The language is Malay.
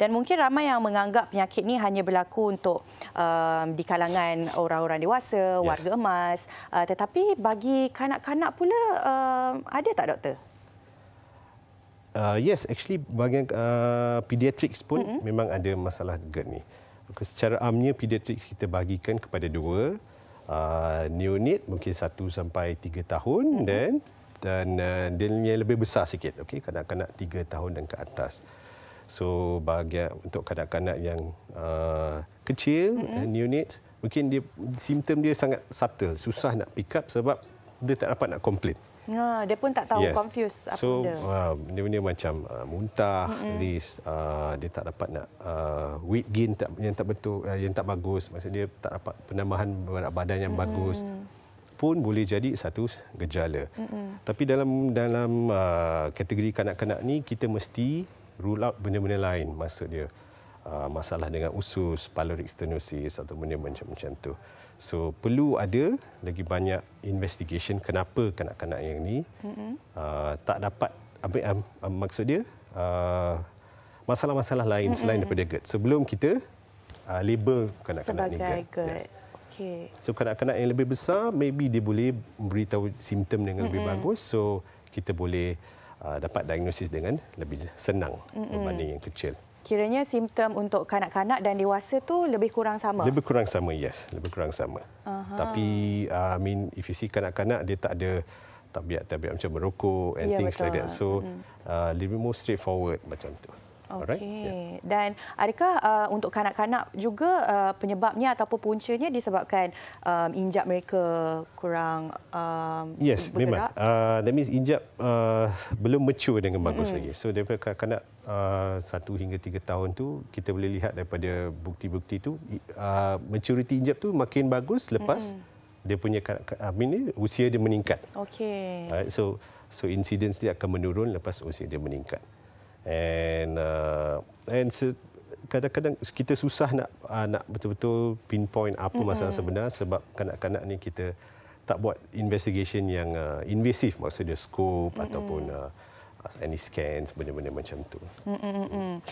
Dan mungkin ramai yang menganggap penyakit ini hanya berlaku untuk um, di kalangan orang-orang dewasa, yes. warga emas. Uh, tetapi bagi kanak-kanak pula um, ada tak doktor? Uh, yes, actually bahagian uh, pediatrics pun mm-hmm. memang ada masalah GERD ni. Secara amnya pediatrics kita bagikan kepada dua. Uh, neonate mungkin satu sampai tiga tahun mm-hmm. dan dan uh, dia yang lebih besar sedikit, okey kanak-kanak tiga tahun dan ke atas So bagi untuk kanak-kanak yang uh, kecil, mm-hmm. neonates, mungkin dia simptom dia sangat subtle, susah nak pick up sebab dia tak dapat nak complete. Nah, ya, dia pun tak tahu, yes. confused. So, apa benda. Uh, benda-benda macam uh, muntah, mm-hmm. this, uh, dia tak dapat nak uh, weight gain tak, yang tak betul, uh, yang tak bagus. Maksudnya dia tak dapat penambahan berat badan yang mm-hmm. bagus pun boleh jadi satu gejala. Mm-hmm. Tapi dalam dalam uh, kategori kanak-kanak ni kita mesti rule out benda-benda lain maksud dia uh, masalah dengan usus pyloric stenosis atau benda macam macam tu so perlu ada lagi banyak investigation kenapa kanak-kanak yang ni uh, tak dapat apa um, um, maksud dia uh, masalah-masalah lain Mm-mm. selain daripada GERD sebelum kita uh, label kanak-kanak ni GERD yes. okay. so kanak-kanak yang lebih besar maybe dia boleh beritahu simptom dengan lebih Mm-mm. bagus so kita boleh Uh, dapat diagnosis dengan lebih senang berbanding mm-hmm. yang kecil. Kiranya simptom untuk kanak-kanak dan dewasa tu lebih kurang sama. Lebih kurang sama, yes, lebih kurang sama. Uh-huh. Tapi uh, I mean if you see kanak-kanak dia tak ada tabiat-tabiat macam merokok and yeah, things betul. like that. So uh, lebih more straightforward macam tu. Okey. Yeah. Dan adakah uh, untuk kanak-kanak juga uh, penyebabnya ataupun puncanya disebabkan um, injak mereka kurang um, yes, bergerak? Yes, memang. Uh, that means injak uh, belum mature dengan bagus mm. lagi. So daripada kanak-kanak uh, satu hingga tiga tahun tu kita boleh lihat daripada bukti-bukti tu uh, maturity injap tu makin bagus lepas mm. dia punya kanak-kanak ini usia dia meningkat. Okey. Right, so so insidence dia akan menurun lepas usia dia meningkat and uh, and se- kadang-kadang kita susah nak uh, nak betul-betul pinpoint apa mm-hmm. masalah sebenar sebab kanak-kanak ni kita tak buat investigation yang uh, invasive maksudnya scope mm-hmm. ataupun uh, any scans benda-benda macam tu. Mm-hmm. Mm.